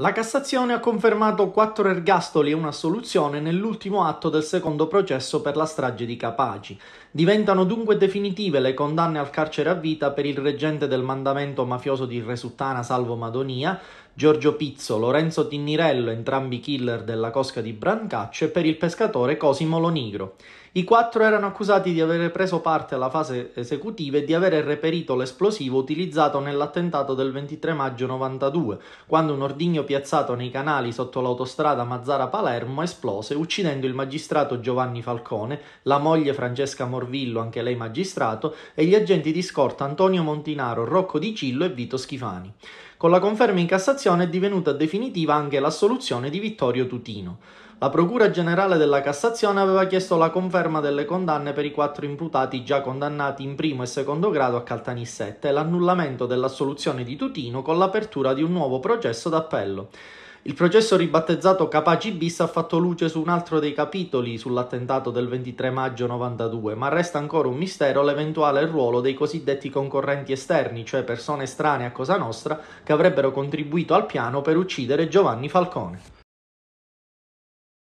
La Cassazione ha confermato quattro ergastoli e una assoluzione nell'ultimo atto del secondo processo per la strage di Capaci. Diventano dunque definitive le condanne al carcere a vita per il reggente del mandamento mafioso di Resuttana Salvo Madonia, Giorgio Pizzo, Lorenzo Tinnirello, entrambi killer della cosca di Brancaccio, e per il pescatore Cosimo Lonigro. I quattro erano accusati di aver preso parte alla fase esecutiva e di aver reperito l'esplosivo utilizzato nell'attentato del 23 maggio 92, quando un ordigno piazzato nei canali sotto l'autostrada Mazzara-Palermo esplose, uccidendo il magistrato Giovanni Falcone, la moglie Francesca Morvillo, anche lei magistrato, e gli agenti di scorta Antonio Montinaro, Rocco Di Cillo e Vito Schifani. Con la conferma in Cassazione è divenuta definitiva anche l'assoluzione di Vittorio Tutino. La Procura Generale della Cassazione aveva chiesto la conferma delle condanne per i quattro imputati già condannati in primo e secondo grado a Caltanissette e l'annullamento dell'assoluzione di Tutino con l'apertura di un nuovo processo d'appello. Il processo ribattezzato Capaci bis ha fatto luce su un altro dei capitoli sull'attentato del 23 maggio 92, ma resta ancora un mistero l'eventuale ruolo dei cosiddetti concorrenti esterni, cioè persone strane a Cosa Nostra, che avrebbero contribuito al piano per uccidere Giovanni Falcone.